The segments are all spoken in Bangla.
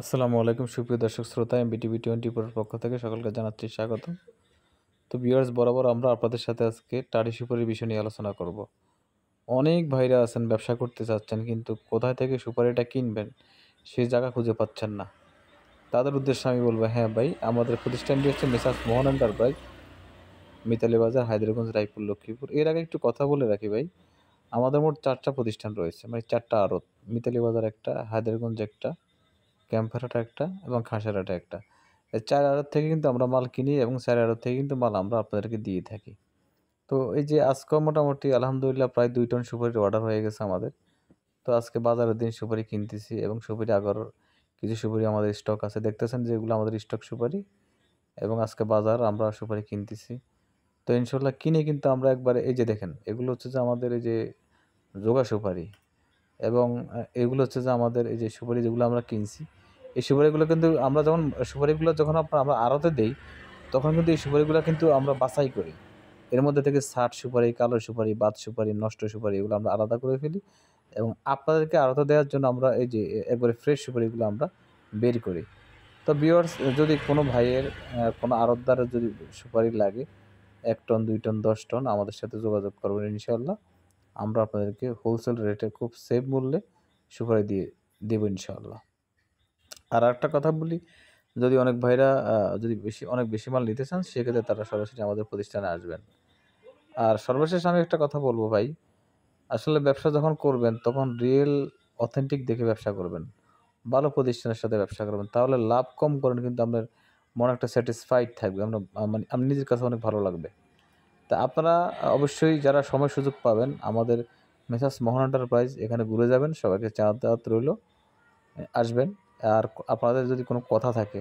আসসালামু আলাইকুম সুপ্রিয় দর্শক শ্রোতা এম বিটিভি টোয়েন্টি ফোরের পক্ষ থেকে সকলকে জানাচ্ছি স্বাগত তো ভিউয়ার্স বরাবর আমরা আপনাদের সাথে আজকে টাড়ি সুপারির বিষয় নিয়ে আলোচনা করব অনেক ভাইরা আছেন ব্যবসা করতে চাচ্ছেন কিন্তু কোথায় থেকে সুপারিটা কিনবেন সেই জায়গা খুঁজে পাচ্ছেন না তাদের উদ্দেশ্যে আমি বলবো হ্যাঁ ভাই আমাদের প্রতিষ্ঠানটি হচ্ছে মেসাস মোহন এন্টারপ্রাইজ মিতালি বাজার হায়দ্রাগঞ্জ রায়পুর লক্ষ্মীপুর এর আগে একটু কথা বলে রাখি ভাই আমাদের মোট চারটা প্রতিষ্ঠান রয়েছে মানে চারটা আড়ত মিতালি বাজার একটা হায়দ্রাগঞ্জ একটা ক্যাম্পেরাটা একটা এবং খাসারাটা একটা এই চার আড়ত থেকে কিন্তু আমরা মাল কিনি এবং চার আড়ত থেকে কিন্তু মাল আমরা আপনাদেরকে দিয়ে থাকি তো এই যে আজকেও মোটামুটি আলহামদুলিল্লাহ প্রায় দুই টন সুপারির অর্ডার হয়ে গেছে আমাদের তো আজকে বাজারের দিন সুপারি কিনতেছি এবং সুপারি আগর কিছু সুপারি আমাদের স্টক আছে দেখতেছেন যেগুলো আমাদের স্টক সুপারি এবং আজকে বাজার আমরা সুপারি কিনতেছি তো ইনশাল্লাহ কিনে কিন্তু আমরা একবারে এই যে দেখেন এগুলো হচ্ছে যে আমাদের এই যে যোগা সুপারি এবং এগুলো হচ্ছে যে আমাদের এই যে সুপারি যেগুলো আমরা কিনছি এই সুপারিগুলো কিন্তু আমরা যখন সুপারিগুলো যখন আপনার আমরা আড়তে দিই তখন কিন্তু এই সুপারিগুলো কিন্তু আমরা বাছাই করি এর মধ্যে থেকে ষাট সুপারি কালো সুপারি বাদ সুপারি নষ্ট সুপারি এগুলো আমরা আলাদা করে ফেলি এবং আপনাদেরকে আড়তে দেওয়ার জন্য আমরা এই যে একবারে ফ্রেশ সুপারিগুলো আমরা বের করি তো বিওয়ার্স যদি কোনো ভাইয়ের কোনো আড়তদারের যদি সুপারি লাগে এক টন দুই টন দশ টন আমাদের সাথে যোগাযোগ করবেন ইনশাল্লাহ আমরা আপনাদেরকে হোলসেল রেটে খুব সেফ মূল্যে সুপারি দিয়ে দেবো ইনশাল্লাহ আর একটা কথা বলি যদি অনেক ভাইরা যদি বেশি অনেক বেশি মাল নিতে চান সেক্ষেত্রে তারা সরাসরি আমাদের প্রতিষ্ঠানে আসবেন আর সর্বশেষ আমি একটা কথা বলবো ভাই আসলে ব্যবসা যখন করবেন তখন রিয়েল অথেন্টিক দেখে ব্যবসা করবেন ভালো প্রতিষ্ঠানের সাথে ব্যবসা করবেন তাহলে লাভ কম করেন কিন্তু আপনার মনে একটা স্যাটিসফাইড থাকবে আপনার মানে আমি নিজের কাছে অনেক ভালো লাগবে তা আপনারা অবশ্যই যারা সময় সুযোগ পাবেন আমাদের মেসাস মোহন এন্টারপ্রাইজ এখানে ঘুরে যাবেন সবাইকে চাঁদ দাওয়াত রইল আসবেন আর আপনাদের যদি কোনো কথা থাকে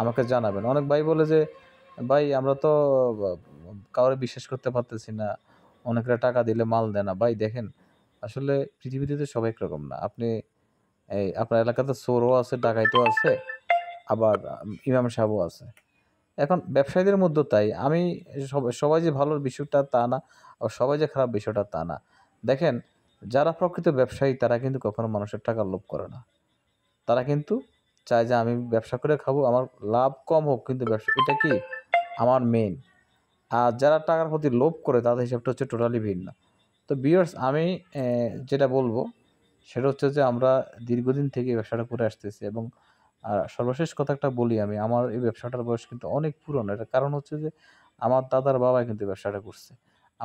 আমাকে জানাবেন অনেক ভাই বলে যে ভাই আমরা তো কাউরে বিশ্বাস করতে পারতেছি না অনেকরা টাকা দিলে মাল দেয় না ভাই দেখেন আসলে পৃথিবীতে তো সবাই একরকম না আপনি এই আপনার এলাকাতে চোরও আছে ডাকাইতেও আছে আবার ইমাম সাহেবও আছে এখন ব্যবসায়ীদের মধ্যে তাই আমি সবাই যে ভালো বিষয়টা তা না আর সবাই যে খারাপ বিষয়টা তা না দেখেন যারা প্রকৃত ব্যবসায়ী তারা কিন্তু কখনো মানুষের টাকা লোভ করে না তারা কিন্তু চায় যে আমি ব্যবসা করে খাবো আমার লাভ কম হোক কিন্তু ব্যবসা এটা কি আমার মেন আর যারা টাকার প্রতি লোভ করে তাদের হিসাবটা হচ্ছে টোটালি ভিন্ন তো বিয়ার্স আমি যেটা বলবো সেটা হচ্ছে যে আমরা দীর্ঘদিন থেকে ব্যবসাটা করে আসতেছি এবং আর সর্বশেষ কথা একটা বলি আমি আমার এই ব্যবসাটার বয়স কিন্তু অনেক পুরনো এটার কারণ হচ্ছে যে আমার দাদার বাবা কিন্তু ব্যবসাটা করছে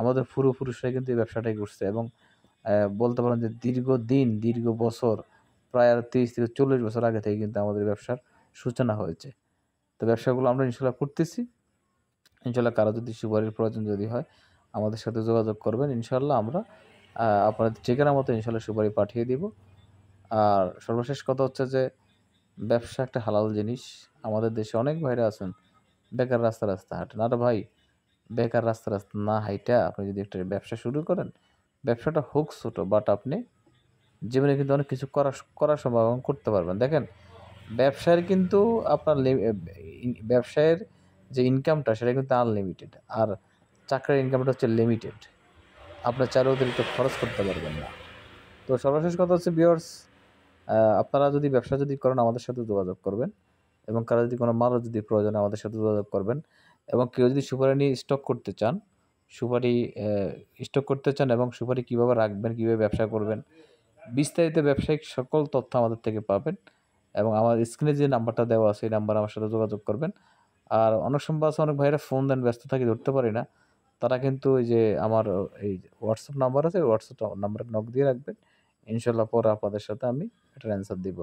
আমাদের পুরোপুরুষরা কিন্তু এই ব্যবসাটাই করছে এবং বলতে পারেন যে দীর্ঘ দিন দীর্ঘ বছর প্রায় আর তিরিশ থেকে চল্লিশ বছর আগে থেকে কিন্তু আমাদের ব্যবসার সূচনা হয়েছে তো ব্যবসাগুলো আমরা ইনশাল্লাহ করতেছি ইনশাল্লাহ কারো যদি সুপারির প্রয়োজন যদি হয় আমাদের সাথে যোগাযোগ করবেন ইনশাল্লাহ আমরা আপনাদের ঠিকানা মতো ইনশাল্লাহ সুপারি পাঠিয়ে দিব আর সর্বশেষ কথা হচ্ছে যে ব্যবসা একটা হালাল জিনিস আমাদের দেশে অনেক ভাইরা আছেন বেকার রাস্তা রাস্তা হাঁটেন আর ভাই বেকার রাস্তা রাস্তা না হাইটা আপনি যদি একটা ব্যবসা শুরু করেন ব্যবসাটা হোক ছোটো বাট আপনি জীবনে কিন্তু অনেক কিছু করা করা সম্ভব করতে পারবেন দেখেন ব্যবসায়ের কিন্তু আপনার ব্যবসায়ের যে ইনকামটা সেটা কিন্তু আনলিমিটেড আর চাকরির ইনকামটা হচ্ছে লিমিটেড আপনার চাইলে অতিরিক্ত খরচ করতে পারবেন না তো সর্বশেষ কথা হচ্ছে বিয়ার্স আপনারা যদি ব্যবসা যদি করেন আমাদের সাথে যোগাযোগ করবেন এবং কারা যদি কোনো মালও যদি প্রয়োজন আমাদের সাথে যোগাযোগ করবেন এবং কেউ যদি সুপারি নিয়ে স্টক করতে চান সুপারি স্টক করতে চান এবং সুপারি কীভাবে রাখবেন কীভাবে ব্যবসা করবেন বিস্তারিত ব্যবসায়িক সকল তথ্য আমাদের থেকে পাবেন এবং আমার স্ক্রিনে যে নাম্বারটা দেওয়া আছে এই নাম্বার আমার সাথে যোগাযোগ করবেন আর অনেক সময় আছে অনেক ভাইরা ফোন দেন ব্যস্ত থাকি ধরতে পারি না তারা কিন্তু এই যে আমার এই হোয়াটসঅ্যাপ নাম্বার আছে হোয়াটসঅ্যাপ নাম্বারে নক দিয়ে রাখবেন ইনশাল্লাহ পরে আপনাদের সাথে আমি এটার অ্যান্সার দিব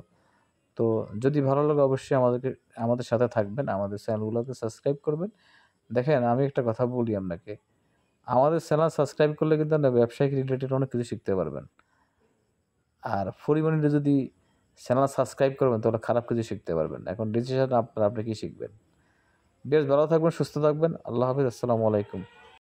তো যদি ভালো লাগে অবশ্যই আমাদেরকে আমাদের সাথে থাকবেন আমাদের চ্যানেলগুলোকে সাবস্ক্রাইব করবেন দেখেন আমি একটা কথা বলি আপনাকে আমাদের চ্যানেল সাবস্ক্রাইব করলে কিন্তু আপনার ব্যবসায়িক রিলেটেড অনেক কিছু শিখতে পারবেন আর পরিমাণে যদি চ্যানেল সাবস্ক্রাইব করবেন তাহলে খারাপ কিছু শিখতে পারবেন এখন ডিসিশন আপনার আপনি কী শিখবেন বেশ ভালো থাকবেন সুস্থ থাকবেন আল্লাহ হাফিজ আসসালামু আলাইকুম